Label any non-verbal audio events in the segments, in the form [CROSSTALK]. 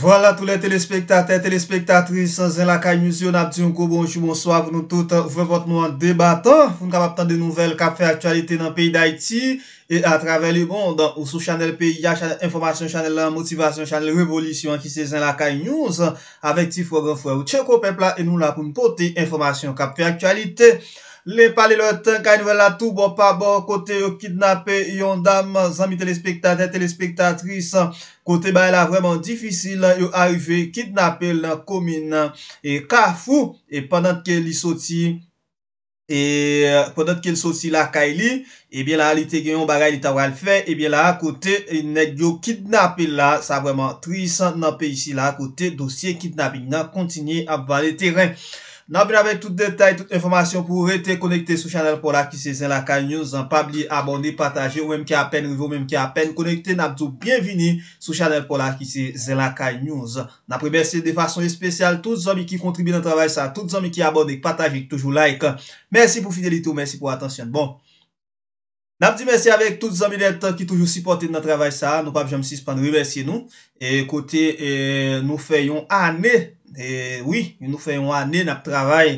Voilà tout les téléspectateurs, téléspectatrices, Zanlakay News, yon ap diyonkou, bonjour, bonsoir, voun nou tout, euh, voun vot nou an debatant, voun kap ap tan de nouvel kap fait actualité nan peyi d'Haïti, et à travers le monde, ou sou chanel peyi, ya chanel informasyon, chanel motivation, chanel révolution, ki se Zanlakay News, avèk ti fògè fògè fògè ou tchèkò pepla, et nou lakoun pote, informasyon, kap fait actualité. Lè pale lè tan kany nouè la tou bon pa bon kote yo kidnapè yon dam zami telespektatè telespektatrisan kote baye la vwèman difisil yo arifè kidnapè la kominan e kafou e pandant e, ke li soti la kany li ebyen la li te genyon bagay li ta wale fè ebyen la kote yon e ned yo kidnapè la sa vwèman trisan nan pe isi la kote dosye kidnapè yon nan kontinye ap ba le teren. Nabil avek tout detay, tout informasyon pou rete konekte sou chanel pou la ki se Zenlaka News. Npab li abonde, pataje ou menm ki apen rivo, menm ki apen konekte. Npab zou bienveni sou chanel pou la ki se Zenlaka News. Npab li mese de fason espesyal, tout zomi ki kontribi nan travaj sa. Tout zomi ki abonde, pataje, ki toujou like. Mese pou fidelite ou mese pou atensyon. Bon. Npab di mese avek tout zomi net ki toujou sipote nan travaj sa. Npab jom si spande, mese nou. E kote e, nou feyon ane. E, oui, nou fè yon anè nap travay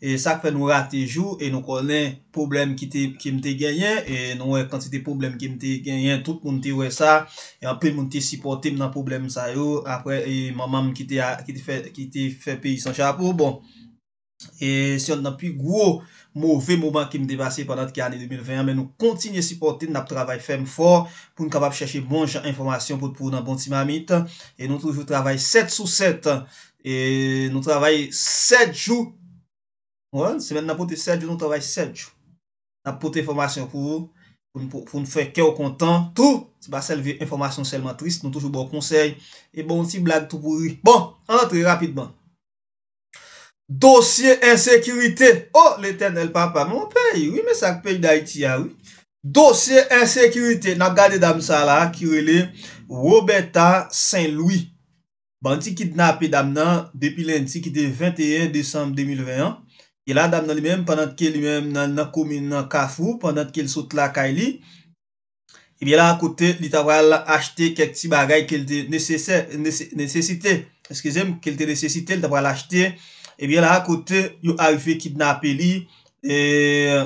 e, Sak fè nou rate jou E nou konè problem ki mte genyen E nou wè kantite problem ki mte genyen Tout moun te wè sa E anpè moun te sipote m nan problem sa yo Apre, e mamam ki te fè Fè peyi san chapou Bon, e, se yon nan pi gwo Mouve mouman ki mde basè Panat ki anè 2021 Mè nou kontinye sipote m nap travay fè m for Poun kapap chèche moun jan informasyon Poun nan bonti mamit E nou toujou travay set sou set an E nou travaye 7 jou. Se mè nan pote 7 jou, nou travaye 7 jou. Nan pote informasyon pou. Fou nou fè kè ou kontan. Tout. Se ba selve informasyon selman trist. Nou toujou bon konsey. E bon ti blag tout pou ri. Bon. Anotri rapidman. Dosye ensekirite. Oh! Le tenel papa. Mon pey. Oui men sa pey da iti ya. Dosye ensekirite. Nan gade dam sa la. Ki rele. Wobeta. Saint-Louis. ban ti kidnapè dam nan depi lènti ki te 21 décembre 2021, yè e la dam nan li mèm panat ke li mèm nan nan koumè nan kafou, panat ke li sot e lakay li, yè la akote li tabwè la achète kek ti bagay kek te nesesè, nesesite, eskezem, kek te nesesite li tabwè la achète, yè la akote yo arifè kidnapè li, yè la akote yo arifè kidnapè li,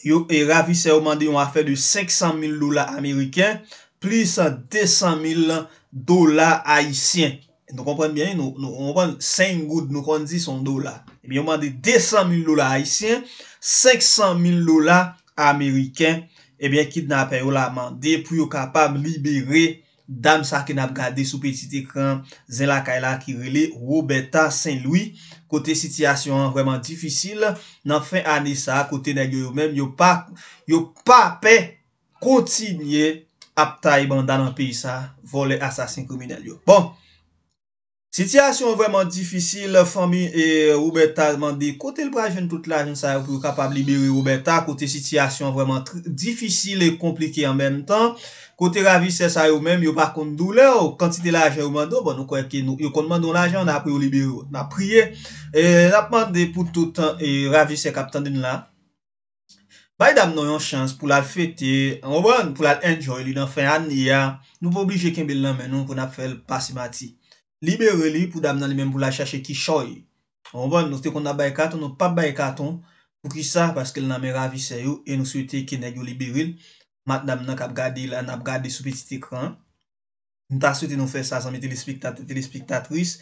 yo e ravise ou mandi yon afer de 500.000 loulè Amerikèn, pli sa 200.000 loulè, dola haisyen. Nou komponmye, nou komponmye, 5 goud nou konmdi son dola. Ebyen, yon mande 200.000 dola haisyen, 500.000 dola ameriken, ebyen, eh kit nan apè yon la mande, pou yon kapab libere dam sa ke nap gade sou petit ekran zè la kaila ki rele, wou betan sen lwi, kote sityasyon wèman difisil. Nan fè anè sa, kote negyo yon mèm, yon pa, yon pa pè kontinye Aptay ban dan an pi sa, vole asasin kriminal yo. Bon, sityasyon vreman difisyil, fami e, oube ta mandi, kote l prajen tout la jen sa yo pou kapab liberi oube ta, kote sityasyon vreman difisyil e komplike en men tan, kote ravi se sa yo men, yo bakon doule, o kantite la jen ouman do, bon nou kwenke yo konman don la jen, na priyo liberi ou, na priye, e nap mandi pou toutan e ravi se kap tan din la. Bay dam nan yon chans pou la fete, anwen, pou la enjoy li nan fè an ni ya, nou pou oblije ken bel nan men nou kon ap fèl pasimati. Libere li pou dam nan li men pou la chache ki choy. Anwen, nou fè kon nan baykaton, nou pa baykaton pou ki sa, paske nan men ravi seyo, e nou souyte ki negyo liberil. Mat dam nan kap gade la, nan ap gade sou petit ekran. Nou ta souyte nou fè sa, zan mi telespektatris,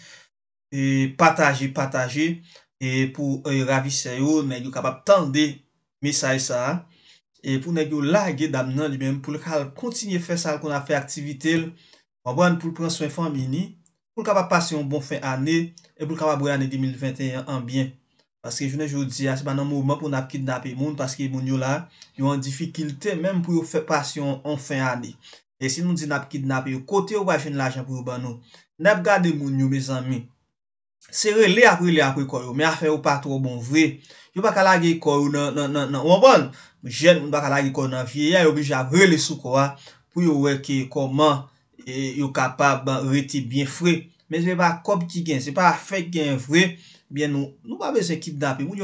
e pataje, pataje, e pou e ravi seyo, negyo kapap tende. Me sa e sa, e pou nèk yo lage dam nan di men, pou lè kal kontinye fè sal kon a fè aktivitè lè, wabwè an pou lè pranswen fè an bini, pou lè ka pa pase yon bon fè anè, e pou lè ka pa bwè anè 2021 an bien. Paske jounè joudi, asman nan mouman pou nèk kidnap yon e moun, paske yon moun yo la, yon an difikilte, menm pou yon fè pasyon an fè anè. E si nou di nèk kidnap e yon, kote yo wajen l'ajan pou yon bwè an nou. Nèk gade moun yo, me zanmen. Se re, lè apri lè apri koy yo, men a fè yo pa tro bon Bon? Mwen bon mwen baka lage kor nan viye, yo bi javre le sou kwa pou yo weke koman e, yo kapab rete bie fwe. Men se mwen baka kop ki gen, se pa fe gen fwe, biye nou mwen baka se kip dap, mwen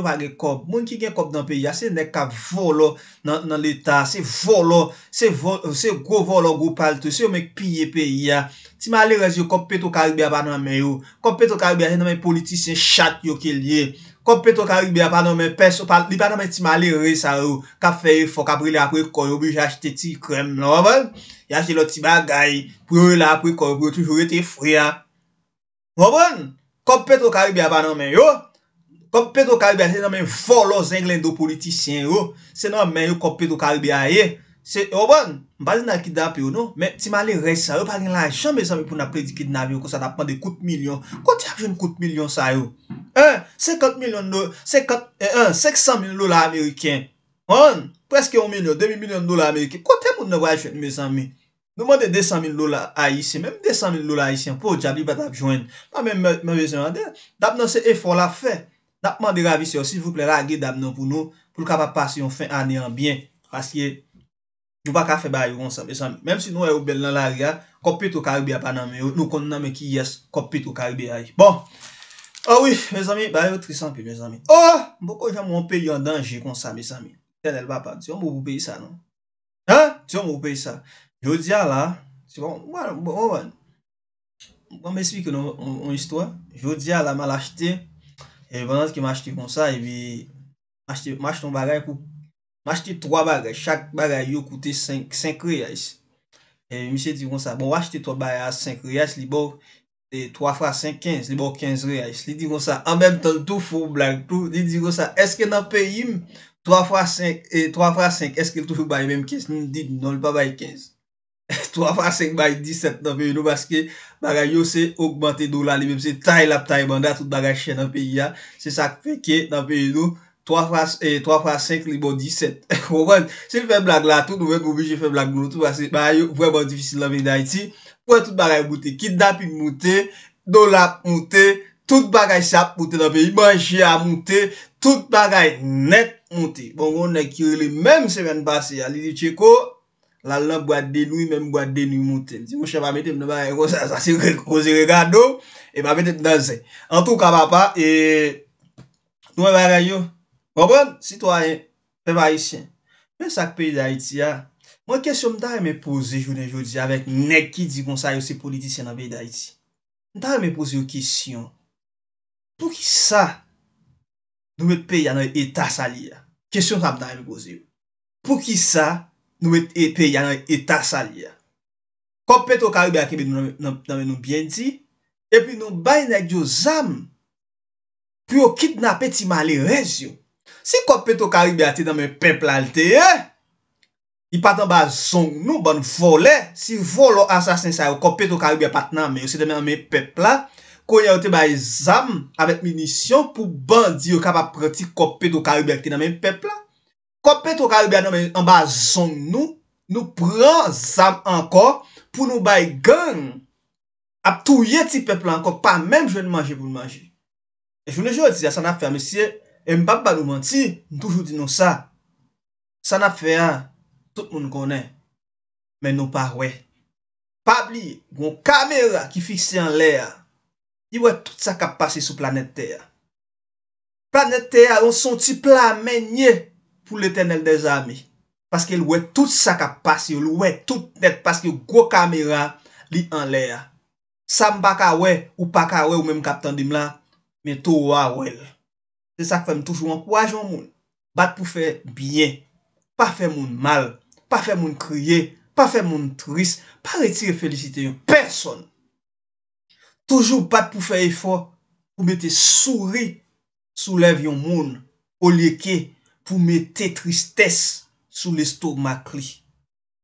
ki gen kop nan peye, se mwen kap volo nan leta, se volo, se go volo, go palto, se yo mek pye peye. Ti mali rezi yo kop peto karibia ba nan men yo, kop peto karibia gen nan men politisye chat yo ke liye. Kob Petro Karibia pa nan men pesopan, li pa nan men timalere sa yo, kafeye foka prele apwe korobu, jasteti krem, nan wabon? Yase lo ti bagay, prele apwe korobu, toujou ete fwe ya. Wabon? Kob Petro Karibia pa nan men yo? Kob Petro Karibia se nan men volo zenglendo politisyen yo, se nan men yo Kob Petro Karibia ye? Se, eh, oh, bon, yo bon, mbazi nan ki dap yo nou, men, ti mali rej sa yo, pagin la ajan me zanmi pou nan predikid nan avyon, ko sa tap man de kout milyon. Ko te apjoun kout milyon sa yo? E, eh, sekot milyon nou, sekot, e, eh, e, sekosan milyon lola Amerikyen. Hon, preske un milyon, demi milyon lola Amerikyen. Ko te moun nan wajwen me zanmi? Nou man de desan milyon lola Aisyen, men, desan milyon lola Aisyen, pou jab li bat apjoun. Pan men, men, men, men, dap nan se efor la fe, dap man de ravisyon, si vouple, la ge dap nan Nou pa kafe bayi kon sa, besami. Mem si nou e eh, ou bel nan laryan, kopi tou karbi apan nanmen. Nou kon nanmen ki yes, kopi tou karbi ay. Bon. Ah oui, besami. Bayi ou tri sanpi, besami. Oh! Mpoko jam mwon peyi an danji kon sa, besami. Tenel bapak. Ti yon mwon pou peyi sa, nou? Ha? Ti yon mwon pou peyi sa. Jou diya la, si yon, wan, wan. Mwon me eswiki nou, mwen istwa. Jou diya la, mal ashte. E banan ki mwastikon sa, e bi, mwastikon bagay kou. Mw achte 3 bagay, chak bagay yo koute 5 reyay. E misye diron sa, mw achte 3 bagay a 5 reyay li bo 3 fra 5, 15, li bo 15 reyay. Li diron sa, an menm tan tou foun blag tou, li diron sa, eske nan peyim 3 fra 5, e 3 fra 5 eske l tou foun bagay menm 15, nin dit non li pa bay 15. 3 fra 5 bay 17 nan pey yonou, baske bagay yo se augmente dola, li menm se tay lap tay manda tout bagay chen nan pey yonou, se sak pey ke nan pey yonou. 3 x 5 li bon 17. Se li fè blag la tout, nou vek ouvi jè fè blag nou tout. Bon, basi, mwen yo, vwe bon difisil la mi d'ay ti. Mwen tout bagay moute. Kit da pi moute. Dola moute. Tout bagay sap moute. Mwen jè moute. Tout bagay net moute. Bon, mwen ne kire li menm semen basi. Ali li cheko. La lèm bwa denoui menm bwa denoui moute. Mwen chè mwen mette mwen bagay. Mwen se rekroze, rekroze, rekado. Mwen mette mwen danse. Antou kwa papa. Nou mwen bagay yo. Gwabon, sitwoyen, febayisyen, mwen sak peyi da iti ya, mwen kesyon mdare mwen pose jounen joudi avek neki di gonsayose politisyen nan peyi da iti. Mdare mwen pose yo kesyon, pou ki sa nou met peyi anay eta sali ya? Kesyon mdare mwen pose yo. Pou ki sa nou met peyi anay eta sali ya? Kop peto karibe akebe nan men nou bienti, epi nou bayi nek yo zam, pi yo kitnape ti mali rezi yo. Si kopè tou karibè ati nan men peplal teye, i patan ba zong nou ban volè, si volò asasensay ou kopè tou karibè pat nan men, ou se demen an men peplal, konye ou te bay zam, avèk minisyon pou bandi ou kap ap prati kopè tou karibè ati nan men peplal. Kopè tou karibè an men en ba zong nou, nou pran zam ankor, pou nou bay gen, ap touye ti peplal ankor, pa men jwen nou manje pou nou manje. E jwen nou jwen ou disi, a san afer, meseye, E mbap ba nou manti, noujou di nou sa. Sa na fe an, tout moun konen, men nou pa wè. Pab li, gwen kamera ki fiksi an lè ya, li wè tout sa kapasi sou planet tè ya. Planet tè ya, loun son ti pla menye pou l'Eternel des Amis. Paske l wè tout sa kapasi, l wè tout net paske gwen kamera li an lè ya. Sa mba ka wè ou pa ka wè ou menm kapten di mla, men tou wè wè lè. Se sakrem toujou an kouaj yon moun. Bat pou fè biye, pa fè moun mal, pa fè moun kriye, pa fè moun tris, pa reti refelicite yon person. Toujou bat pou fè efor pou mette souri sou lev yon moun, ou liyeke pou mette tristesse sou lestouk makli.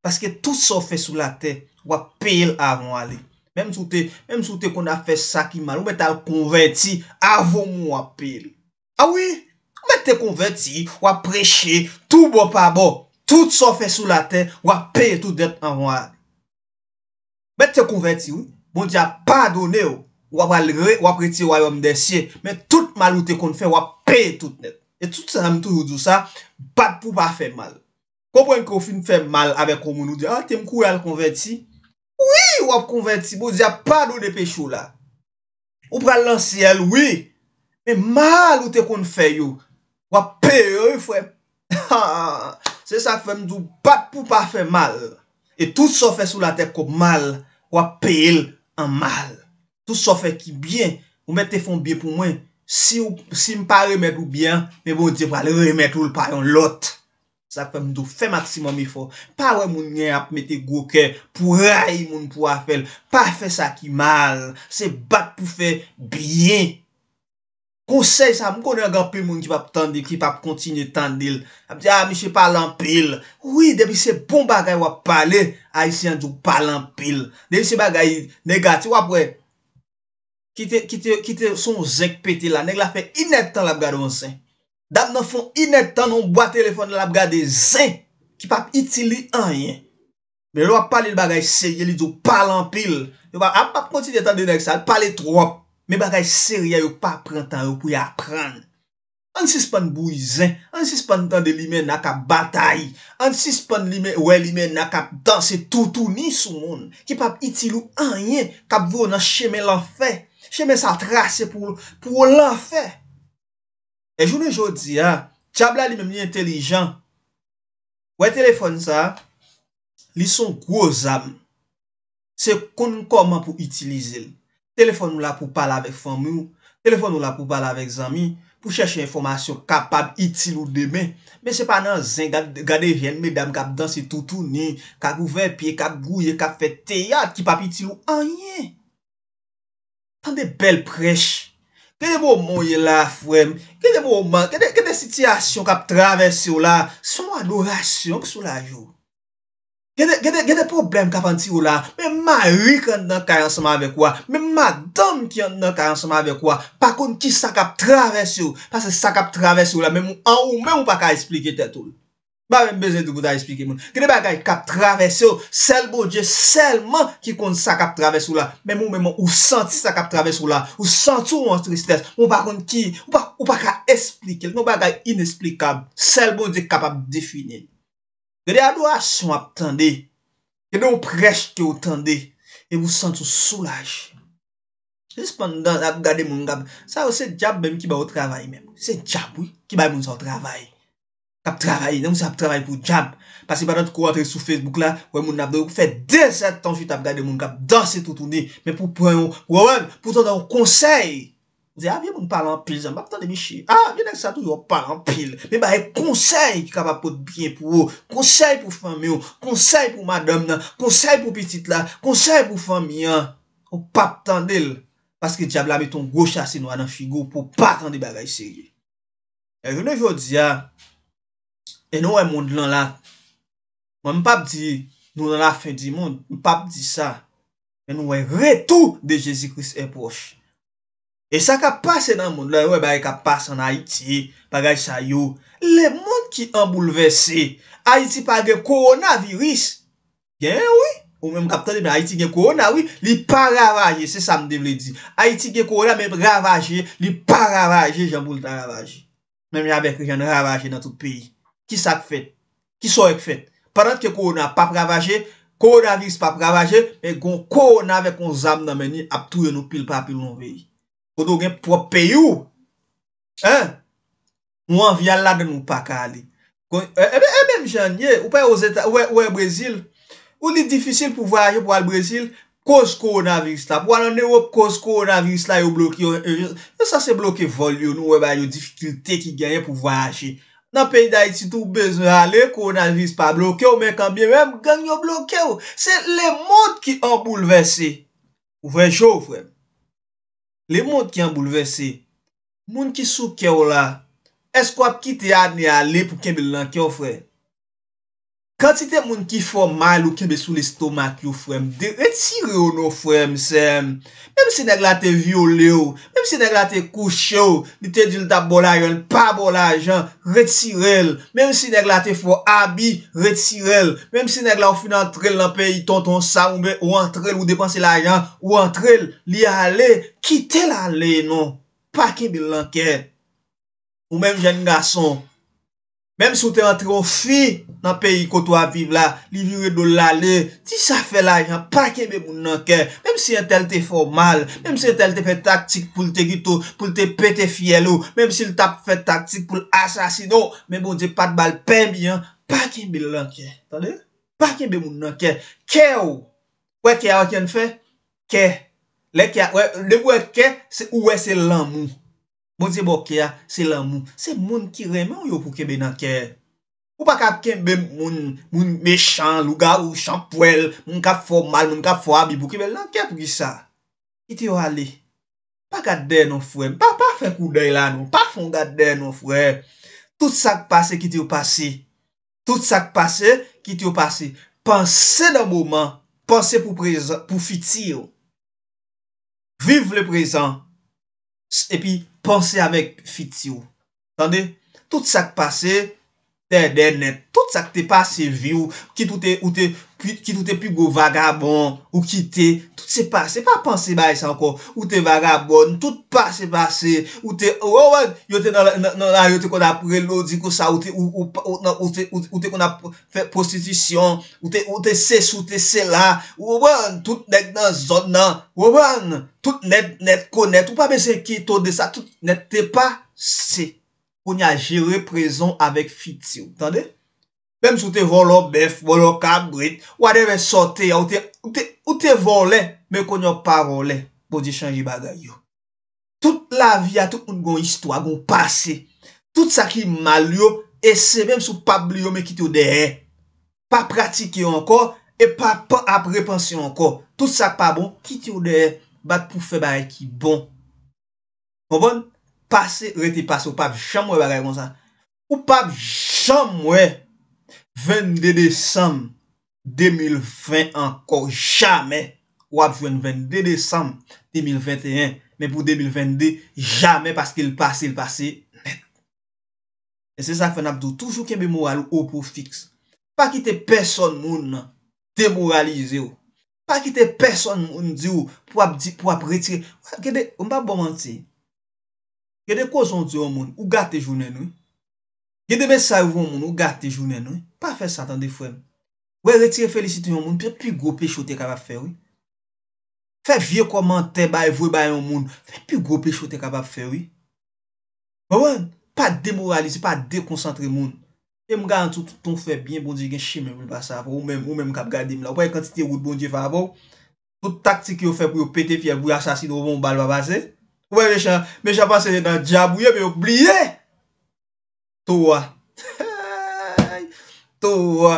Paske tout sa fè sou la te wapel avon ale. Mem sou te kon a fè sakimal, ou mette al konverti avon moun wapel. Awi, ah mwen te konverti, wap preche, tout bo pa bo, tout sofe sou la ten, wap peye tout net anwa. Mwen te konverti, bon diya padone, oh. wap algre, wap reche, wap yom desye, men tout mal ou te konfe, wap peye tout net. Et tout se amitou yodou sa, bat pou pa fe mal. Kompwen ki ah, bon ou fin fe mal avek omoun ou diya, te mkou yal konverti, wii wap konverti, bon diya padone pechou la. Ou pralansi el, wii. E mal ou te kon fe yo Wap pe yo yon fwe [LAUGHS] Se sa femdou Bat pou pa fe mal E tout so fe sou la te ko mal Wap pe el an mal Tout so fe ki bien Ou me te fon biye pou mwen Si mpa remet ou bien Mbe ou bon di wale remet ou l payon lot Sa femdou fe maksimum yon fwe Pa we moun nye ap mete gwo ke Pou rayi moun pou wafel Pa fe sa ki mal Se bat pou fe biye Konsey sa, mkone yon gampil moun ki pap tande, ki pap kontine tande dil. A ah, mi se palampil. Oui, debi se bon bagay wap pale, a yisi yon djou palampil. Demi se bagay negati wap we. Ki te son zek pete la, neg la fe inet tan labgade yon sen. Dam nan fon inet tan nou mba telefon labgade zen. Ki pap itili anyen. Men wap pale yon bagay se, yon djou palampil. Ab pap kontine tande yon ek sa, pale trop. men bagay seri a yo pa prantan yo pou ya pran. An sispan bouy zen, an sispan dande li men nakap batay, an sispan li men, wè li men nakap danse toutouni sou moun, ki pap itilou anyen, kap vou nan cheme l'anfe, cheme sa trase pou l'anfe. E jouni jodi a, tjabla li men mi intelligent, wè telefon sa, li son kouz am, se kon kouman pou itilize li. Telefon nou la pou pala vek fami ou, telefon nou la pou pala vek zami, pou chèche informasyon kapap itil ou demè. Mè se pa nan zèn gade jen mè dam kap dansi toutounè, kap ouve piè, kap gouye, kap fè teyat, ki pap itil ou anyè. Tan de bel prech, kè de bo moun yè la fwèm, kè de bo man, kè de kè de sityasyon kap travesy ou la, sou anorasyon k sou la jò. Gede problem kap an ti ou la, me ma rik an nan kayan soma avekwa, me ma dam ki an nan kayan soma avekwa, pa kon ki sa kap traves yo, pase sa kap traves yo la, me mou an ou, me mou pa ka esplike tetou. Ba mèm bezè dougou ta esplike moun. Gede bagay kap traves yo, selbo diye selman ki kon sa kap traves yo la, me mou me mou, ou santi sa kap traves yo la, ou santi ou moun tristesse, mou pa kon ki, ou pa ka esplike, nou bagay inesplikab, selbo diye kapab definye. Kede adou asyon ap tende, kede ou preche ki ou tende, e mou sante sou soulaj. Jispan dan ap gade moun gab, sa ou se djab menm ki ba ou travay menm, se djab ou, ki ba moun sa ou travay. Kap travay, nan mou se ap travay pou djab, pasi badan tou kou atre sou Facebook la, wè moun ap do pou fè desè tanjit ap gade moun gab danset ou touni, menm pou pwè yon, wè wè, pou tanda ou konsey. Di a, ah, vye moun palan pil zan, mbap tande mi chi. A, ah, vye nèk sa tou yon palan pil. Mi ba e konsey ki kapap pot biyen pou ou. Konsey pou fami ou, oh. konsey pou madame nan, konsey pou pitit la, konsey pou fami yon. Ou pap tande l. Paske diabla mi ton go chasey nou anan figou pou patande bagay sey. E jounen joun di a, ah, e nou wè moun lan la. Mwen mpap di, nou lan la fin di moun, mpap di sa. E nou wè retou de Jezi Kris e poch. E sa ka pase nan moun, lè wè ba e ka pase nan Haiti, pa gaj sa yo, lè moun ki an boulvesse, Haiti pa ge koronavirus, gen wè, ou mè mou kapte di mè, Haiti gen koronavirus, li pa ravaje, se sa mdè vle di, Haiti gen koronavirus mè ravaje, li pa ravaje, jan boulve ta ravaje. Mè mè yabè kri jan ravaje nan tout pi, ki sa k fèt, ki so ek fèt, parant ke koronavirus pa pravaje, koronavirus pa pravaje, e kon koronavè kon zam nan meni, ap touye nou pil pa pil nou veji. Kou do gen pwop peyo. Ha? Mwen vyal la gen nou pakali. E, e, e, e men jenye, ou pe yo zeta, ou e Brazil. Ou li difisil pou voyaje pou al Brazil, kos koronaviris la. Pwa nan Europe, kos koronaviris la yo bloki. E sa se bloki vol yo nou, ou e bay yo difikilite ki genye pou voyaje. Nan peyda iti tou bezal, ale koronaviris pa bloki, ou men kambye, ou men gang yo bloki yo. Se le moun ki an boulevesi. Ou vey chou, frem. Le moun ki an bouleve se, moun ki sou kè ou la, esk wap ki te adne a le pou kembe lan kè ou frey. Kantite moun ki fò mal ou kebe sou l'estomak yo fwem, de retire ou nou fwem sem. Mem si neg la te viole ou, mem si neg la te kouche ou, li te djil da bo la yon, pa bo la ajan, retirel. Mem si neg la te fò abi, retirel. Mem si neg la ou fwi nan trel nan peyi tonton sa, ou entrel ou depanse la ajan, ou entrel, li ale, kite la ale non. Pa kebe lanker. Ou mem jen yon gason. Mem si ou te entre ou fwi, nan peyi ko to aviv la, li vire do la le, ti sa fe la jan, pa kebe moun nan kè. Mem si yon tel te fò mal, mem si yon tel te fè taktik pou l te gito, pou l te pète fiel ou, mem si l tap fè taktik pou l asasino, men bon di pat bal pem biyan, pa kebe lan kè. Ta le? Pa kebe moun nan kè. Kè ou, wè kè a wè kèn fè? Kè. Lè kè, wè, lè wè kè, ou wè se lan mou. Bon di bo kè a, se lan mou. Se moun ki remè ou yo pou kebe nan kè? Ou pa kap kenbe moun mechant, louga ou champouel, moun kap fò mal, moun kap fò abibou ki, men lankè pou ki sa. Ki te yo ale. Pa ka dey non fwe. Pa pa fe kou dey lan nou. Pa fon da dey non fwe. Tout sa k pase ki te yo pase. Tout sa k pase ki te yo pase. Pense nan mouman. Pense pou fitio. Viv le prezen. E pi pense amèk fitio. Tande? Tout sa k pase... Dè dè nè, tout sa k te pase vi ou ki tout e, e pi go vagabon ou ki te, tout se pase, pa panse bay san kon, ou te vagabon, tout pase pase, ou te, ou wè, yo te nan la yo te kon apre lo di ko sa, ou te kon apre prostitisyon, ou te se sou te se la, ou wè, tout nèk nan zon nan, ou wè, tout nèk nèk kon nèk, tout pa bese ki to de sa, tout nèk te pase. konye a jere prezon avek fiti ou, tan de? Mem sou te volo bef, volo kabrit, wade ve sote ya, ou te volen, men konye parolen, bo di chanji bagay yo. Tout la vi a tout un gon histwa, gon pase, tout sa ki mal yo, ese, mem sou pa blio men kit yo dehe, pa pratike anko, e pa pa ap repansi anko, tout sa pa bon, kit yo dehe, bat pou fe bare ki bon. Konbon? Pase reti pase ou pape jamwe bagay kon sa. Ou pape jamwe 22 Desem 2020 ankor jame. Ou ap jwen 22 Desem 2021. Men pou 2022 jame paske l pase l pase net. E se sa fen ap do toujou kebe moral ou pou fix. Pa kite person moun demoralize ou. Pa kite person moun di ou pou ap reti. Ou ap gede ou mpa bo manti. Gede kozon diyo yon moun, ou gate jounen woy. Gede besay yon moun, ou gate jounen woy. Pa fe satan de fwem. Wè re tiye felisite yon moun, pe pi go pe chote kaba fe woy. Fe vie komante baye vwe baye yon moun, fe pi go pe chote kaba fe woy. Mwen, pa demoralize, pa dekoncentre moun. E mwen garantou touton fwe bien, bon di gen shime mwen basa wè, ou mwen mwen kap gade mwen la. Wè yon kantite yon bon diye fwa wè, tout taktik yon fwe pou yon pete pi yon bou yon asasin wè, ou mwen mwen bon balwa wazè Ouwe, me chan, me chan pan se de nan diyabouye, me oubliye. Touwa. [LAUGHS] Touwa.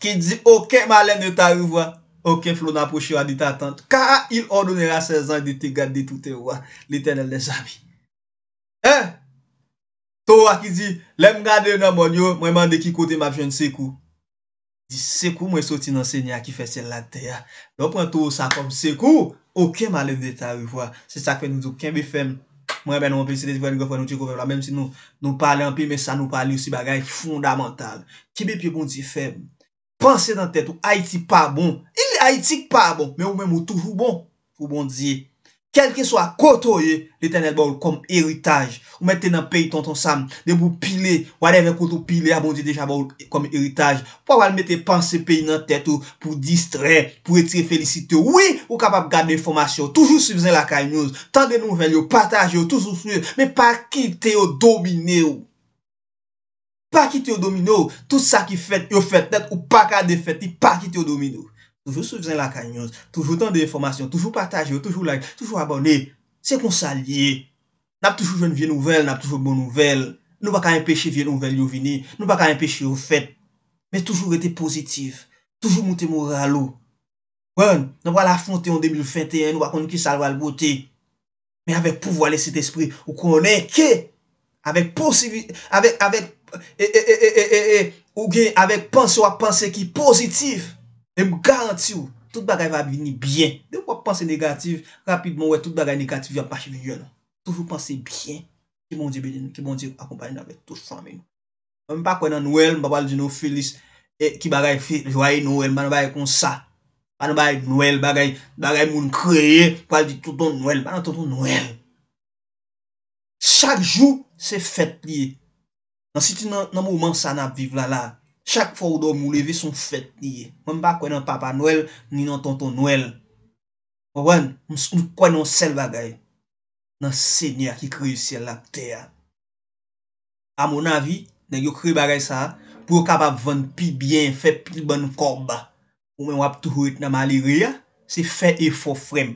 Ki di, okey malen de ta rivwa, okey flou na pochira di ta tant. Kara il ordonera se zan de te gade toute wwa, li tenen le zabi. Eh! Touwa ki di, lem gade yon nan mwonyo, mwenman de ki kote map jen se kou. Di sekou mwen soti nan sènya ki fè sè la tè ya. Lò pwen tou sa kom sekou, oke malè de tè yu fwa. Se sak fè nou, ken bi fèm, mwen ben nou anpè, se lè di fè nou gè fè nou tè kòpè, mwen mèm si nou, nou palè anpè, mè sa nou palè yu si bagay, fondamental. Ki bi pi bon di fèm, panse nan tèt ou, Haiti pa bon, il Haiti pa bon, men ou men mou toufou bon, fò bon di fèm. Kèlke sou a kotoye, l'Eternet ba oul kom eritaj. Ou mette nan peyi ton ton sam, de mbou pile, wade ven kontou pile, abon di deja ba oul kom eritaj. Pwa wale mette panse peyi nan tet ou, pou distre, pou etre felicite ou. Oui, ou kapap gane informasyon, toujou sou vzen lakay nouz, tan den nouvel yo, pataje yo, tou sou sou yo, men pa ki te yo domine ou. Pa ki te yo domine ou, tout sa ki fet yo fet net ou pa ka defet, pa ki te yo domine ou. Toujou souvizan la kanyoz, toujou ton de informasyon, toujou pataje, toujou like, toujou abone, se konsalye, nap toujou jen vye nouvel, nap toujou bon nouvel, nou baka en peche vye nouvel yo vini, nou baka en peche yo fet, men toujou ete pozitif, toujou mouti moralou. Wen, nou baka la fonte yon 2021, nou baka nou ki salwa l bote, men avek pou voale set espri, ou konen ke, avek posi, avek, avek, e, e, e, e, e, e, ou gen, avek panse wap panse ki pozitif, Demi garanti ou, tout bagay va bini byen. Demi ou wap panse negatif, rapidman wè, tout bagay negatif vya pache vinyon. Toujou panse byen, ki moun di bejini, ki moun di akompanjina wè, tout chanmimi. Mwen mi pa kwen nan nouel, mba wale di nou felis, ki bagay fye, jouay nouel, ban wale kon sa. Ban wale nouel, bagay moun kreye, wale di touton nouel, ban wale touton nouel. Chak jou se fèp plie. Nan siti nan mouman sa nan ap viv la la. Chak fò ou do mou leve son fèt niye. Mwen ba kwen nan papa Noel, ni nan tonton Noel. Mwen, mwen kwen nan sel bagay. Nan sènya ki kreye sèl la ptè ya. A moun avi, den yo kreye bagay sa, pou yo kabab ven pi bien, fè pi bon korba. Mwen wap touwit nan maliri ya, se fè e fò frem.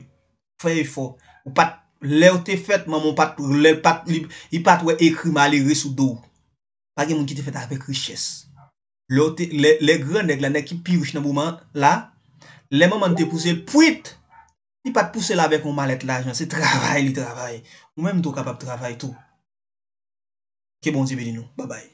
Fè e fò. Ou pat lèw te fèt, mwen pat lèw pat lib. I pat wè ekri maliri sou dou. Pagè mwen ki te fèt avèk rîshèss. le gren dek la nek ki piwish nan bouman la, le maman te puse pwit, di pat puse la vek ou malet la, jan se travay li travay, ou menm tou kapap travay tou. Ke bon zibidinou, babay.